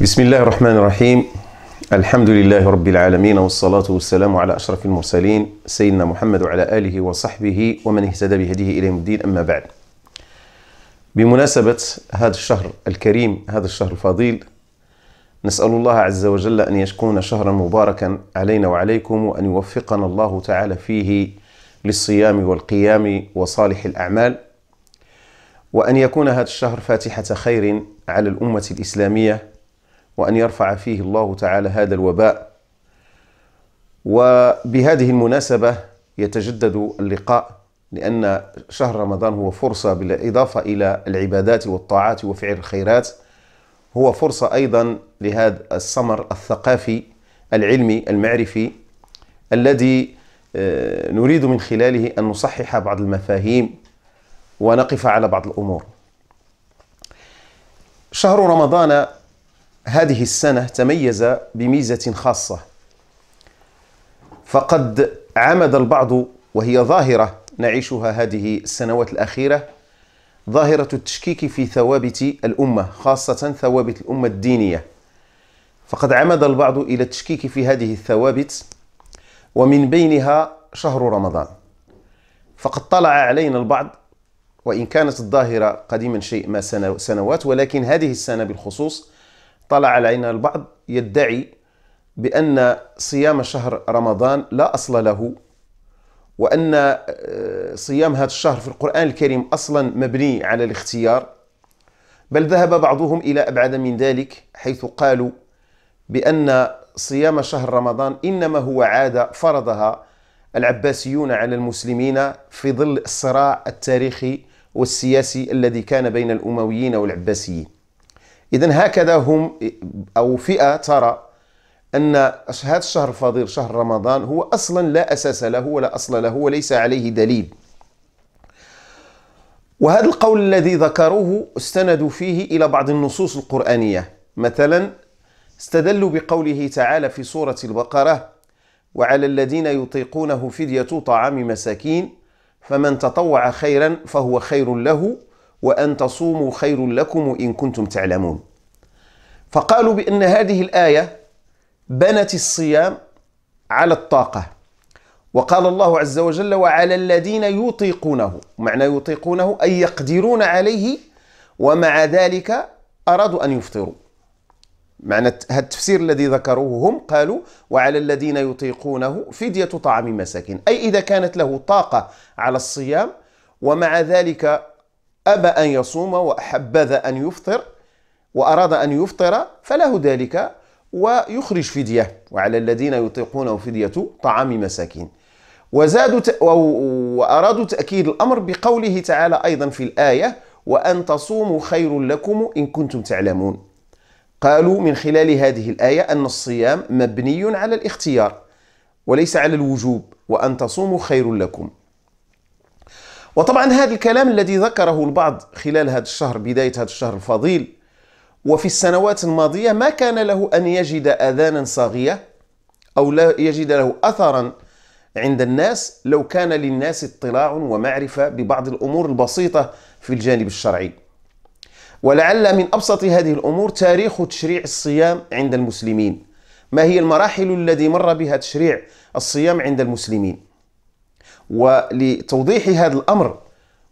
بسم الله الرحمن الرحيم الحمد لله رب العالمين والصلاة والسلام على أشرف المرسلين سيدنا محمد وعلى آله وصحبه ومن اهتدى بهديه إلى يوم الدين أما بعد بمناسبة هذا الشهر الكريم هذا الشهر الفضيل نسأل الله عز وجل أن يكون شهرا مباركا علينا وعليكم وأن يوفقنا الله تعالى فيه للصيام والقيام وصالح الأعمال وأن يكون هذا الشهر فاتحة خير على الأمة الإسلامية وأن يرفع فيه الله تعالى هذا الوباء وبهذه المناسبة يتجدد اللقاء لأن شهر رمضان هو فرصة بالإضافة إلى العبادات والطاعات وفعل الخيرات هو فرصة أيضا لهذا السمر الثقافي العلمي المعرفي الذي آه، نريد من خلاله أن نصحح بعض المفاهيم ونقف على بعض الأمور شهر رمضان هذه السنة تميز بميزة خاصة فقد عمد البعض وهي ظاهرة نعيشها هذه السنوات الأخيرة ظاهرة التشكيك في ثوابت الأمة خاصة ثوابت الأمة الدينية فقد عمد البعض إلى التشكيك في هذه الثوابت ومن بينها شهر رمضان فقد طلع علينا البعض وإن كانت الظاهرة قديما شيء ما سنوات ولكن هذه السنة بالخصوص طلع علينا البعض يدعي بأن صيام شهر رمضان لا أصل له وأن آه، صيام هذا الشهر في القرآن الكريم أصلا مبني على الاختيار بل ذهب بعضهم إلى أبعد من ذلك حيث قالوا بأن صيام شهر رمضان إنما هو عادة فرضها العباسيون على المسلمين في ظل الصراع التاريخي والسياسي الذي كان بين الأمويين والعباسيين إذا هكذا هم أو فئة ترى أن هذا الشهر الفضيل شهر رمضان هو أصلا لا أساس له ولا أصل له وليس عليه دليل وهذا القول الذي ذكروه استندوا فيه إلى بعض النصوص القرآنية مثلا استدلوا بقوله تعالى في سورة البقرة وعلى الذين يطيقونه فدية طعام مساكين فمن تطوع خيرا فهو خير له وأن تصوموا خير لكم إن كنتم تعلمون فقالوا بأن هذه الآية بنت الصيام على الطاقة وقال الله عز وجل وعلى الذين يطيقونه معنى يطيقونه أي يقدرون عليه ومع ذلك أرادوا أن يفطروا معنى هذا التفسير الذي ذكروه هم قالوا وعلى الذين يطيقونه فدية طعام مساكين أي إذا كانت له طاقة على الصيام ومع ذلك أبى أن يصوم وأحبذ أن يفطر وأراد أن يفطر فله ذلك ويخرج فدية وعلى الذين يطيقونه فدية طعام مساكين وزادوا ت... وأرادوا تأكيد الأمر بقوله تعالى أيضا في الآية وأن تصوموا خير لكم إن كنتم تعلمون قالوا من خلال هذه الآية أن الصيام مبني على الاختيار وليس على الوجوب وأن تصوموا خير لكم وطبعا هذا الكلام الذي ذكره البعض خلال هذا الشهر بداية هذا الشهر الفضيل وفي السنوات الماضية ما كان له أن يجد أذانا صاغية أو لا يجد له أثرا عند الناس لو كان للناس اطلاع ومعرفة ببعض الأمور البسيطة في الجانب الشرعي ولعل من أبسط هذه الأمور تاريخ تشريع الصيام عند المسلمين ما هي المراحل التي مر بها تشريع الصيام عند المسلمين ولتوضيح هذا الأمر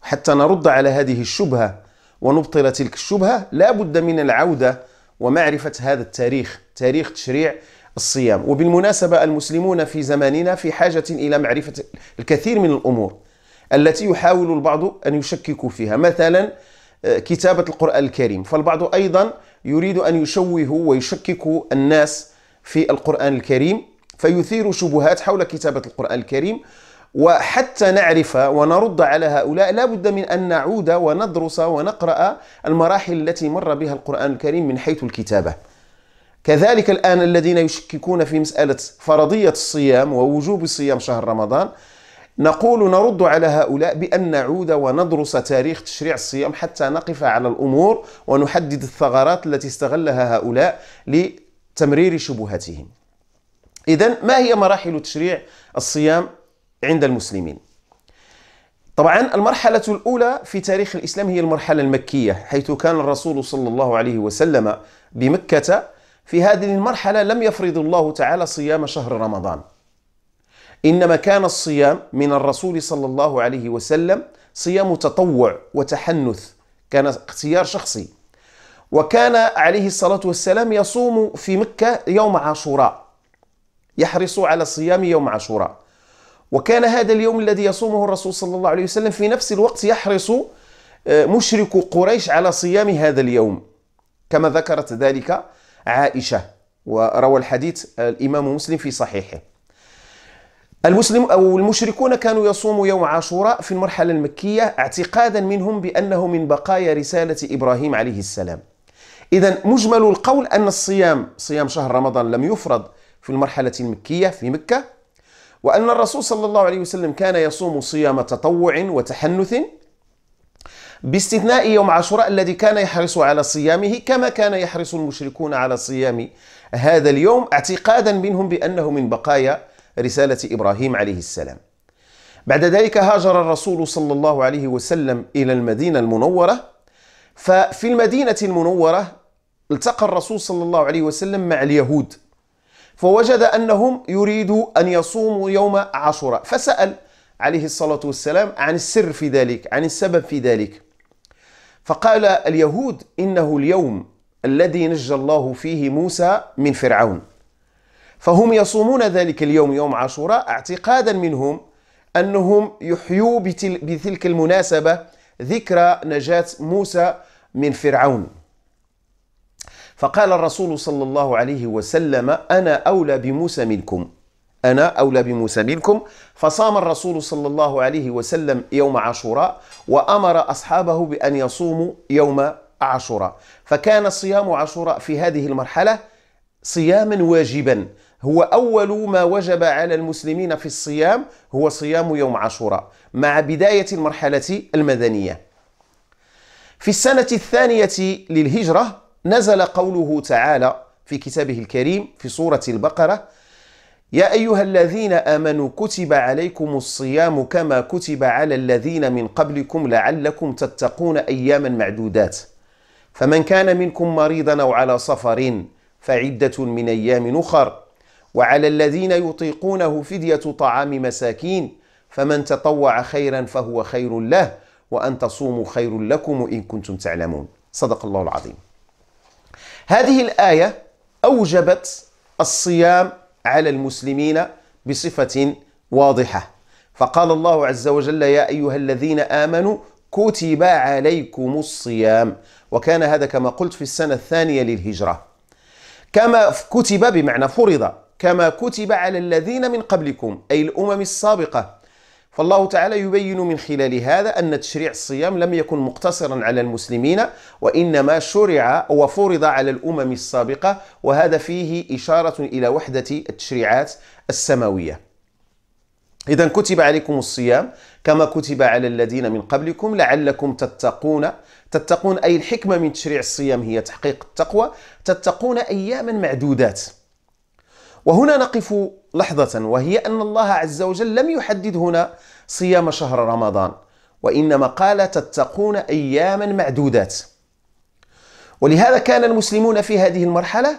حتى نرد على هذه الشبهة ونبطل تلك الشبهة لا بد من العودة ومعرفة هذا التاريخ تاريخ تشريع الصيام وبالمناسبة المسلمون في زماننا في حاجة إلى معرفة الكثير من الأمور التي يحاول البعض أن يشككوا فيها مثلا آه، كتابة القرآن الكريم فالبعض أيضا يريد أن يشوه ويشكك الناس في القرآن الكريم فيثير شبهات حول كتابة القرآن الكريم وحتى نعرف ونرد على هؤلاء لا بد من أن نعود وندرس ونقرأ المراحل التي مر بها القرآن الكريم من حيث الكتابة كذلك الآن الذين يشككون في مسألة فرضية الصيام ووجوب صيام شهر رمضان نقول نرد على هؤلاء بأن نعود وندرس تاريخ تشريع الصيام حتى نقف على الأمور ونحدد الثغرات التي استغلها هؤلاء لتمرير شبهاتهم إذا ما هي مراحل تشريع الصيام عند المسلمين طبعا المرحلة الأولى في تاريخ الإسلام هي المرحلة المكية حيث كان الرسول صلى الله عليه وسلم بمكة في هذه المرحلة لم يفرض الله تعالى صيام شهر رمضان إنما كان الصيام من الرسول صلى الله عليه وسلم صيام تطوع وتحنث كان اختيار شخصي وكان عليه الصلاة والسلام يصوم في مكة يوم عاشوراء يحرص على صيام يوم عاشوراء وكان هذا اليوم الذي يصومه الرسول صلى الله عليه وسلم في نفس الوقت يحرص آه، مشرك قريش على صيام هذا اليوم كما ذكرت ذلك عائشة وروى الحديث الإمام مسلم في صحيحه المسلم أو المشركون كانوا يصوموا يوم عاشوراء في المرحلة المكية اعتقادا منهم بأنه من بقايا رسالة إبراهيم عليه السلام إذا مجمل القول أن الصيام صيام شهر رمضان لم يفرض في المرحلة المكية في مكة وأن الرسول صلى الله عليه وسلم كان يصوم صيام تطوع وتحنث باستثناء يوم عاشوراء الذي كان يحرص على صيامه كما كان يحرص المشركون على صيام هذا اليوم اعتقادا منهم بأنه من بقايا رسالة إبراهيم عليه السلام بعد ذلك هاجر الرسول صلى الله عليه وسلم إلى المدينة المنورة ففي المدينة المنورة التقى الرسول صلى الله عليه وسلم مع اليهود فوجد أنهم يريدوا أن يصوموا يوم عاشوراء فسأل عليه الصلاة والسلام عن السر في ذلك عن السبب في ذلك فقال اليهود إنه اليوم الذي نجى الله فيه موسى من فرعون فهم يصومون ذلك اليوم يوم عاشوراء اعتقادا منهم أنهم يحيوا بتلك المناسبة ذكرى نجاة موسى من فرعون فقال الرسول صلى الله عليه وسلم أنا أولى بموسى منكم أنا أولى بموسى منكم فصام الرسول صلى الله عليه وسلم يوم عاشوراء وأمر أصحابه بأن يصوموا يوم عاشوراء فكان صيام عاشوراء في هذه المرحلة صياما واجبا هو أول ما وجب على المسلمين في الصيام هو صيام يوم عاشوراء مع بداية المرحلة المدنية في السنة الثانية للهجرة نزل قوله تعالى في كتابه الكريم في سورة البقرة يا أيها الذين آمنوا كتب عليكم الصيام كما كتب على الذين من قبلكم لعلكم تتقون أياما معدودات فمن كان منكم مريضا أو على سفر فعدة من أيام أخر وعلى الذين يطيقونه فدية طعام مساكين فمن تطوع خيرا فهو خير له وأن تصوموا خير لكم إن كنتم تعلمون صدق الله العظيم هذه الآية أوجبت الصيام على المسلمين بصفة واضحة فقال الله عز وجل يا أيها الذين آمنوا كتب عليكم الصيام وكان هذا كما قلت في السنة الثانية للهجرة كما كتب بمعنى فرض كما كتب على الذين من قبلكم أي الأمم السابقة فالله تعالى يبين من خلال هذا أن تشريع الصيام لم يكن مقتصرا على المسلمين وإنما شرع وفرض على الأمم السابقة وهذا فيه إشارة إلى وحدة التشريعات السماوية إذا كتب عليكم الصيام كما كتب على الذين من قبلكم لعلكم تتقون تتقون أي الحكمة من تشريع الصيام هي تحقيق التقوى تتقون أياما معدودات وهنا نقف لحظة وهي أن الله عز وجل لم يحدد هنا صيام شهر رمضان وإنما قال تتقون أياما معدودات ولهذا كان المسلمون في هذه المرحلة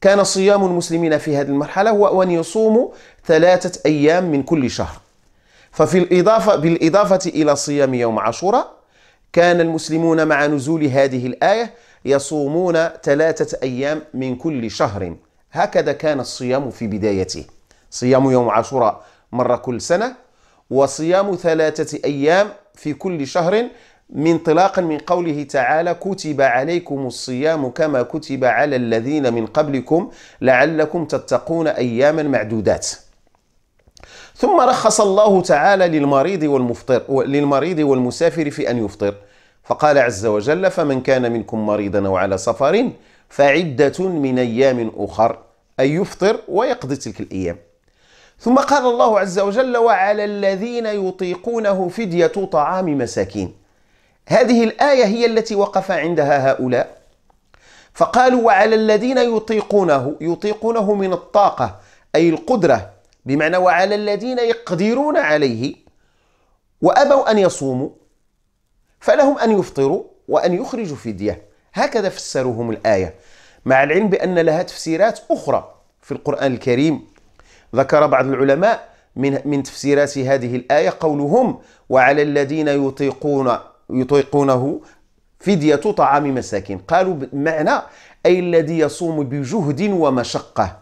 كان صيام المسلمين في هذه المرحلة هو أن يصوموا ثلاثة أيام من كل شهر ففي الإضافة بالإضافة إلى صيام يوم عاشوراء كان المسلمون مع نزول هذه الآية يصومون ثلاثة أيام من كل شهر هكذا كان الصيام في بدايته صيام يوم عاشوراء مرة كل سنة وصيام ثلاثة أيام في كل شهر من طلاقا من قوله تعالى كتب عليكم الصيام كما كتب على الذين من قبلكم لعلكم تتقون أياما معدودات ثم رخص الله تعالى للمريض والمفطر للمريض والمسافر في أن يفطر فقال عز وجل فمن كان منكم مريضا أو على سفر فعدة من أيام أخر أي يفطر ويقضي تلك الأيام ثم قال الله عز وجل وعلى الذين يطيقونه فدية طعام مساكين هذه الآية هي التي وقف عندها هؤلاء فقالوا وعلى الذين يطيقونه يطيقونه من الطاقة أي القدرة بمعنى وعلى الذين يقدرون عليه وأبوا أن يصوموا فلهم أن يفطروا وأن يخرجوا فدية هكذا فسرهم الآية مع العلم بأن لها تفسيرات أخرى في القرآن الكريم ذكر بعض العلماء من من تفسيرات هذه الآية قولهم وعلى الذين يطيقون يطيقونه فدية طعام مساكين قالوا بمعنى أي الذي يصوم بجهد ومشقة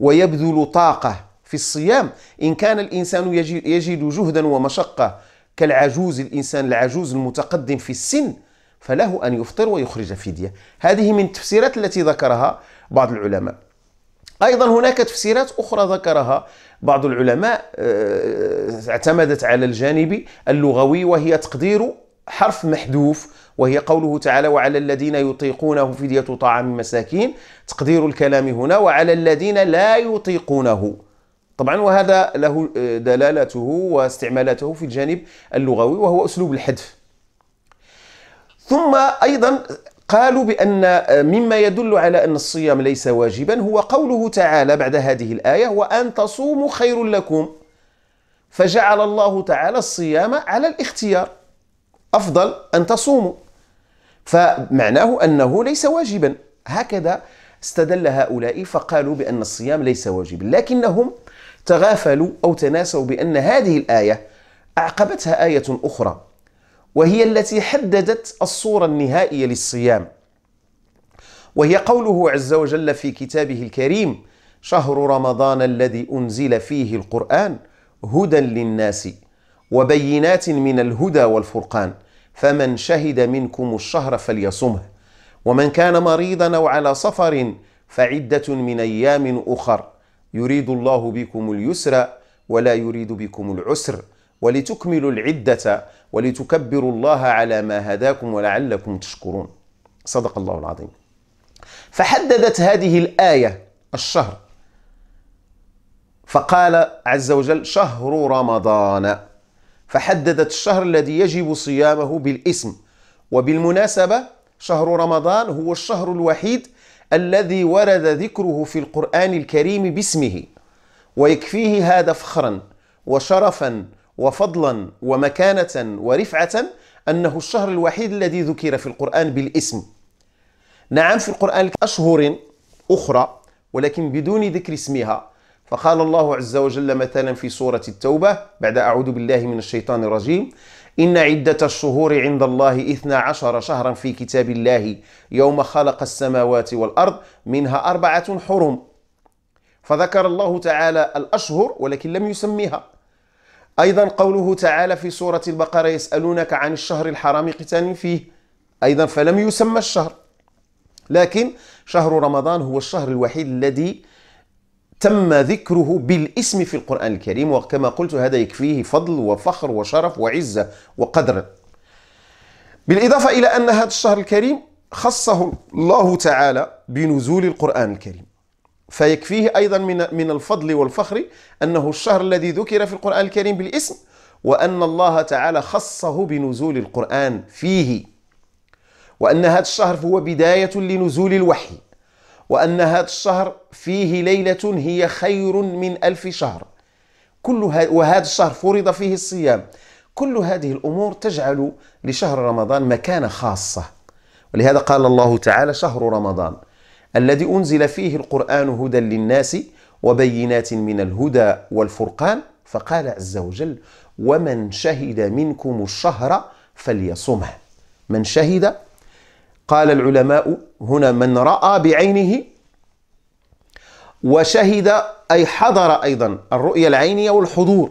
ويبذل طاقة في الصيام إن كان الإنسان يجد جهدا ومشقة كالعجوز الإنسان العجوز المتقدم في السن فله أن يفطر ويخرج فدية هذه من التفسيرات التي ذكرها بعض العلماء أيضا هناك تفسيرات أخرى ذكرها بعض العلماء آه، اعتمدت على الجانب اللغوي وهي تقدير حرف محذوف وهي قوله تعالى وعلى الذين يطيقونه فدية طعام مساكين تقدير الكلام هنا وعلى الذين لا يطيقونه طبعا وهذا له آه، دلالته واستعمالاته في الجانب اللغوي وهو أسلوب الحذف ثم أيضا قالوا بأن آه، مما يدل على أن الصيام ليس واجبا هو قوله تعالى بعد هذه الآية وأن تصوموا خير لكم فجعل الله تعالى الصيام على الاختيار أفضل أن تصوموا فمعناه أنه ليس واجبا هكذا استدل هؤلاء فقالوا بأن الصيام ليس واجبا لكنهم تغافلوا أو تناسوا بأن هذه الآية أعقبتها آية أخرى وهي التي حددت الصورة النهائية للصيام وهي قوله عز وجل في كتابه الكريم شهر رمضان الذي أنزل فيه القرآن هدى للناس وبينات من الهدى والفرقان فمن شهد منكم الشهر فليصمه ومن كان مريضا أو على سفر فعدة من أيام أخر يريد الله بكم اليسر ولا يريد بكم العسر ولتكملوا العدة ولتكبروا الله على ما هداكم ولعلكم تشكرون صدق الله العظيم فحددت هذه الآية الشهر فقال عز وجل شهر رمضان فحددت الشهر الذي يجب صيامه بالاسم وبالمناسبة شهر رمضان هو الشهر الوحيد الذي ورد ذكره في القرآن الكريم باسمه ويكفيه هذا فخرا وشرفا وفضلا ومكانة ورفعة أنه الشهر الوحيد الذي ذكر في القرآن بالاسم نعم في القرآن أشهر أخرى ولكن بدون ذكر اسمها فقال الله عز وجل مثلا في سورة التوبة بعد أعوذ بالله من الشيطان الرجيم إن عدة الشهور عند الله إثنا عشر شهرا في كتاب الله يوم خلق السماوات والأرض منها أربعة حرم فذكر الله تعالى الأشهر ولكن لم يسميها أيضا قوله تعالى في سورة البقرة يسألونك عن الشهر الحرام قتال فيه أيضا فلم يسمى الشهر لكن شهر رمضان هو الشهر الوحيد الذي تم ذكره بالاسم في القرآن الكريم وكما قلت هذا يكفيه فضل وفخر وشرف وعزة وقدر بالإضافة إلى أن هذا الشهر الكريم خصه الله تعالى بنزول القرآن الكريم فيكفيه أيضا من من الفضل والفخر أنه الشهر الذي ذكر في القرآن الكريم بالاسم وأن الله تعالى خصه بنزول القرآن فيه وأن هذا الشهر هو بداية لنزول الوحي وأن هذا الشهر فيه ليلة هي خير من ألف شهر كل وهذا الشهر فرض فيه الصيام كل هذه الأمور تجعل لشهر رمضان مكانة خاصة ولهذا قال الله تعالى شهر رمضان الذي أنزل فيه القرآن هدى للناس وبينات من الهدى والفرقان فقال عز وجل ومن شهد منكم الشهر فليصمه من شهد قال العلماء هنا من رأى بعينه وشهد أي حضر أيضا الرؤية العينية والحضور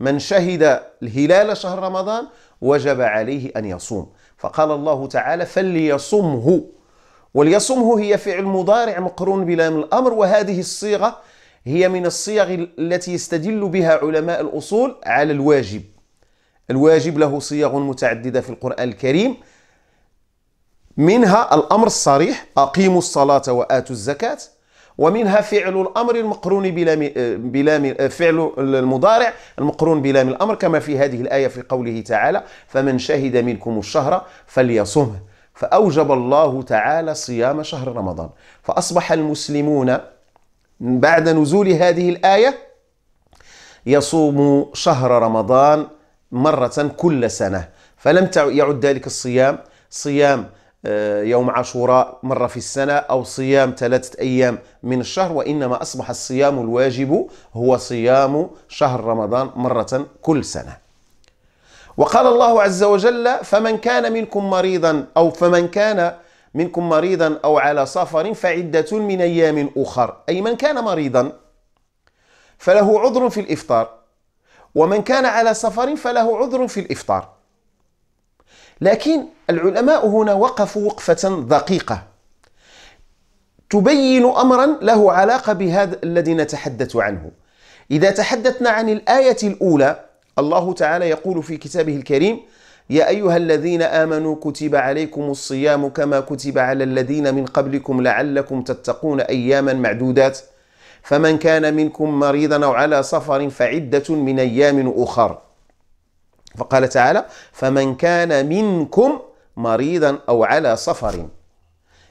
من شهد الهلال شهر رمضان وجب عليه أن يصوم فقال الله تعالى فليصمه وليصمه هي فعل مضارع مقرون بلام الأمر وهذه الصيغة هي من الصيغ التي يستدل بها علماء الأصول على الواجب الواجب له صيغ متعددة في القرآن الكريم منها الأمر الصريح أقيموا الصلاة وآتوا الزكاة ومنها فعل الأمر المقرون بلام, بلام فعل المضارع المقرون بلام الأمر كما في هذه الآية في قوله تعالى فمن شهد منكم الشهر فليصمه فأوجب الله تعالى صيام شهر رمضان فأصبح المسلمون بعد نزول هذه الآية يصوم شهر رمضان مرة كل سنة فلم يعد ذلك الصيام صيام آه، يوم عاشوراء مرة في السنة أو صيام ثلاثة أيام من الشهر وإنما أصبح الصيام الواجب هو صيام شهر رمضان مرة كل سنة وقال الله عز وجل فمن كان منكم مريضا أو فمن كان منكم مريضا أو على سفر فعدة من أيام أخر أي من كان مريضا فله عذر في الإفطار ومن كان على سفر فله عذر في الإفطار لكن العلماء هنا وقفوا وقفة دقيقة تبين أمرا له علاقة بهذا الذي نتحدث عنه إذا تحدثنا عن الآية الأولى الله تعالى يقول في كتابه الكريم يا أيها الذين آمنوا كتب عليكم الصيام كما كتب على الذين من قبلكم لعلكم تتقون أياما معدودات فمن كان منكم مريضا أو على سفر فعدة من أيام أخر فقال تعالى فمن كان منكم مريضا أو على سفر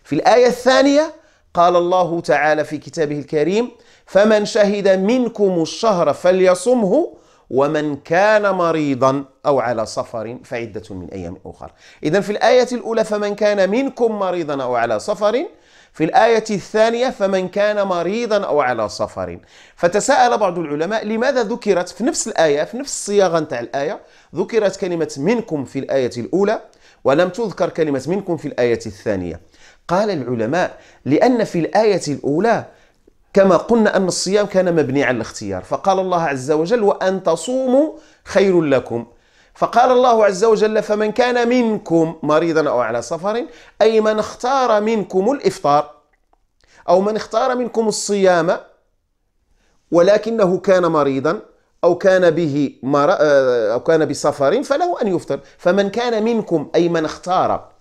في الآية الثانية قال الله تعالى في كتابه الكريم فمن شهد منكم الشهر فليصمه ومن كان مريضا أو على سفر فعدة من أيام اخر إذا في الآية الأولى فمن كان منكم مريضا أو على سفر في الآية الثانية فمن كان مريضا أو على سفر فتساءل بعض العلماء لماذا ذكرت في نفس الآية في نفس الصياغة نتاع الآية ذكرت كلمة منكم في الآية الأولى ولم تذكر كلمة منكم في الآية الثانية قال العلماء لأن في الآية الأولى كما قلنا أن الصيام كان مبني على الاختيار فقال الله عز وجل وأن تصوموا خير لكم فقال الله عز وجل فمن كان منكم مريضا أو على سفر أي من اختار منكم الإفطار أو من اختار منكم الصيام ولكنه كان مريضا أو كان به مر... أو كان بسفر فله أن يفطر فمن كان منكم أي من اختار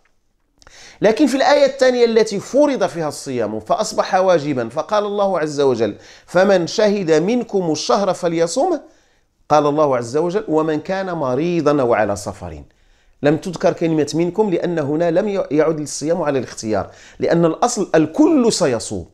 لكن في الآية الثانية التي فرض فيها الصيام فأصبح واجبا فقال الله عز وجل فمن شهد منكم الشهر فليصوم قال الله عز وجل ومن كان مريضا أو على سفر لم تذكر كلمة منكم لأن هنا لم يعد الصيام على الاختيار لأن الأصل الكل سيصوم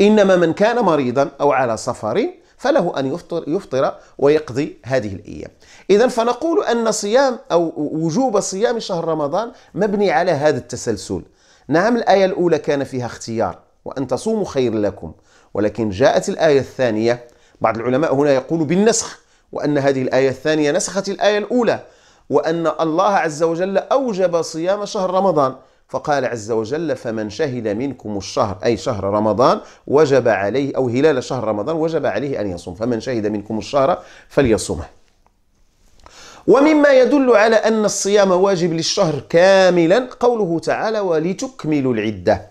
إنما من كان مريضا أو على سفر فله أن يفطر, يفطر ويقضي هذه الأيام إذا فنقول أن صيام أو وجوب صيام شهر رمضان مبني على هذا التسلسل نعم الآية الأولى كان فيها اختيار وأن تصوموا خير لكم ولكن جاءت الآية الثانية بعض العلماء هنا يقول بالنسخ وأن هذه الآية الثانية نسخت الآية الأولى وأن الله عز وجل أوجب صيام شهر رمضان فقال عز وجل فمن شهد منكم الشهر أي شهر رمضان وجب عليه أو هلال شهر رمضان وجب عليه أن يصوم فمن شهد منكم الشهر فليصومه ومما يدل على أن الصيام واجب للشهر كاملا قوله تعالى ولتكملوا العدة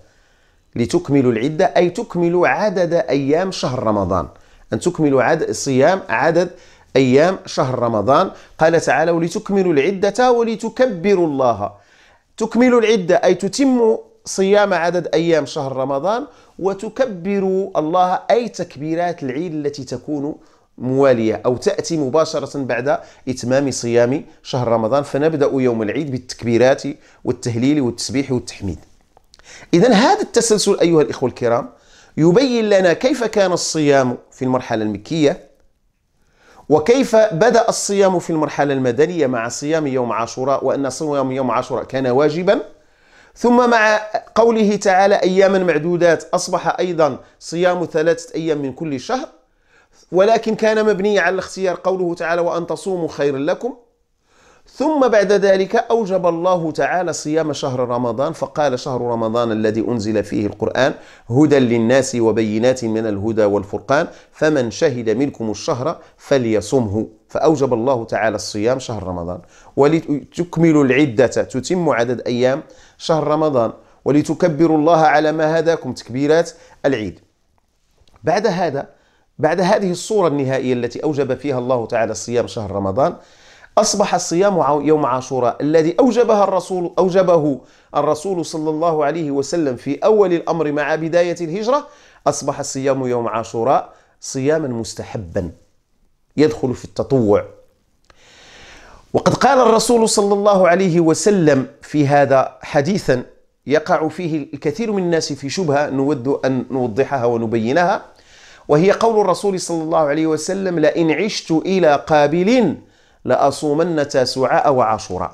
لتكملوا العدة أي تكملوا عدد أيام شهر رمضان أن تكملوا عد صيام عدد أيام شهر رمضان قال تعالى ولتكملوا العدة ولتكبروا الله تكمل العدة أي تتم صيام عدد أيام شهر رمضان وتكبر الله أي تكبيرات العيد التي تكون موالية أو تأتي مباشرة بعد إتمام صيام شهر رمضان فنبدأ يوم العيد بالتكبيرات والتهليل والتسبيح والتحميد إذا هذا التسلسل أيها الإخوة الكرام يبين لنا كيف كان الصيام في المرحلة المكية وكيف بدأ الصيام في المرحلة المدنية مع صيام يوم عاشوراء وأن صيام يوم عاشوراء كان واجبا ثم مع قوله تعالى أياما معدودات أصبح أيضا صيام ثلاثة أيام من كل شهر ولكن كان مبني على الاختيار قوله تعالى وأن تصوموا خير لكم ثم بعد ذلك أوجب الله تعالى صيام شهر رمضان فقال شهر رمضان الذي أنزل فيه القرآن هدى للناس وبينات من الهدى والفرقان فمن شهد منكم الشهر فليصمه فأوجب الله تعالى الصيام شهر رمضان ولتكملوا العدة تتم عدد أيام شهر رمضان ولتكبروا الله على ما هداكم تكبيرات العيد بعد هذا بعد هذه الصورة النهائية التي أوجب فيها الله تعالى صيام شهر رمضان أصبح الصيام يوم عاشوراء الذي أوجبها الرسول أوجبه الرسول صلى الله عليه وسلم في أول الأمر مع بداية الهجرة أصبح الصيام يوم عاشوراء صياما مستحبا يدخل في التطوع وقد قال الرسول صلى الله عليه وسلم في هذا حديثا يقع فيه الكثير من الناس في شبهة نود أن نوضحها ونبينها وهي قول الرسول صلى الله عليه وسلم لئن عشت إلى قابل لأصومن تاسعاء وعاشوراء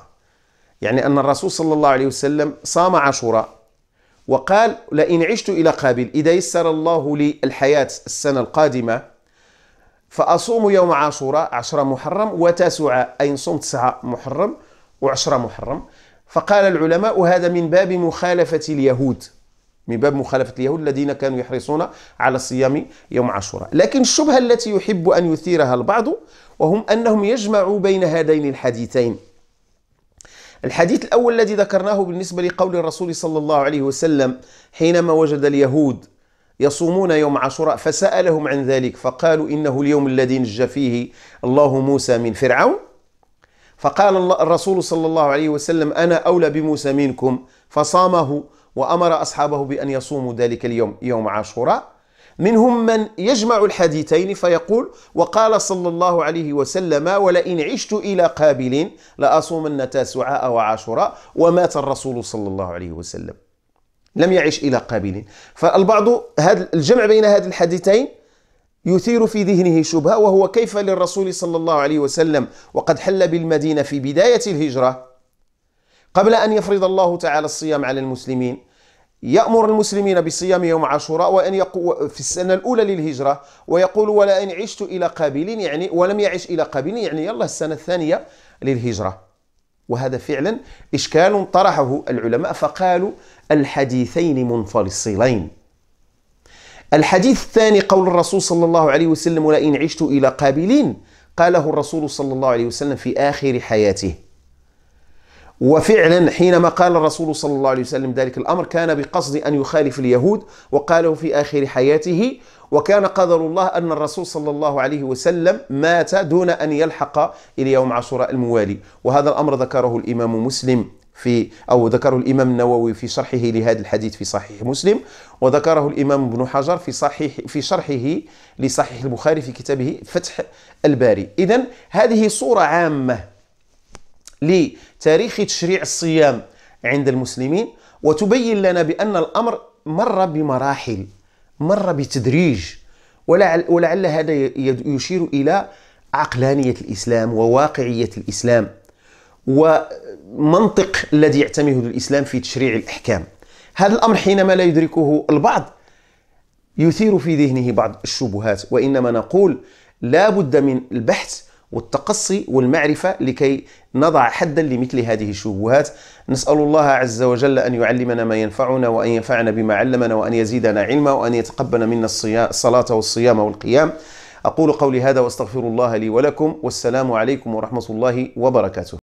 يعني أن الرسول صلى الله عليه وسلم صام عاشوراء وقال لئن عشت إلى قابل إذا يسر الله لي الحياة السنة القادمة فأصوم يوم عاشوراء عشرة محرم وتاسعاء أي صوم تسعة محرم وعشرة محرم فقال العلماء هذا من باب مخالفة اليهود من باب مخالفة اليهود الذين كانوا يحرصون على صيام يوم عاشوراء لكن الشبهة التي يحب أن يثيرها البعض وهم أنهم يجمعوا بين هذين الحديثين الحديث الأول الذي ذكرناه بالنسبة لقول الرسول صلى الله عليه وسلم حينما وجد اليهود يصومون يوم عاشوراء فسألهم عن ذلك فقالوا إنه اليوم الذي نجى فيه الله موسى من فرعون فقال الرسول صلى الله عليه وسلم أنا أولى بموسى منكم فصامه وأمر أصحابه بأن يصوموا ذلك اليوم يوم عاشوراء منهم من يجمع الحديثين فيقول وقال صلى الله عليه وسلم ولئن عشت إلى قابل لأصومن تاسعاء وعاشراء ومات الرسول صلى الله عليه وسلم لم يعش إلى قابل فالبعض هذا الجمع بين هذه الحديثين يثير في ذهنه شبهة وهو كيف للرسول صلى الله عليه وسلم وقد حل بالمدينة في بداية الهجرة قبل أن يفرض الله تعالى الصيام على المسلمين يأمر المسلمين بصيام يوم عاشوراء وأن يقو في السنة الأولى للهجرة ويقول ولئن عشت إلى قابل يعني ولم يعش إلى قابل يعني يلا السنة الثانية للهجرة وهذا فعلا إشكال طرحه العلماء فقالوا الحديثين منفصلين الحديث الثاني قول الرسول صلى الله عليه وسلم ولئن عشت إلى قابلين قاله الرسول صلى الله عليه وسلم في آخر حياته وفعلا حينما قال الرسول صلى الله عليه وسلم ذلك الأمر كان بقصد أن يخالف اليهود وقاله في آخر حياته وكان قدر الله أن الرسول صلى الله عليه وسلم مات دون أن يلحق إلى يوم عاشوراء الموالي وهذا الأمر ذكره الإمام مسلم في أو ذكره الإمام النووي في شرحه لهذا الحديث في صحيح مسلم وذكره الإمام ابن حجر في صحيح في شرحه لصحيح البخاري في كتابه فتح الباري إذا هذه صورة عامة لتاريخ تشريع الصيام عند المسلمين وتبين لنا بأن الأمر مر بمراحل مر بتدريج ولعل, ولعل هذا يشير إلى عقلانية الإسلام وواقعية الإسلام ومنطق الذي يعتمده الإسلام في تشريع الأحكام هذا الأمر حينما لا يدركه البعض يثير في ذهنه بعض الشبهات وإنما نقول لا بد من البحث والتقصي والمعرفة لكي نضع حدا لمثل هذه الشبهات نسأل الله عز وجل أن يعلمنا ما ينفعنا وأن ينفعنا بما علمنا وأن يزيدنا علما وأن يتقبل منا الصلاة والصيام والقيام أقول قولي هذا وأستغفر الله لي ولكم والسلام عليكم ورحمة الله وبركاته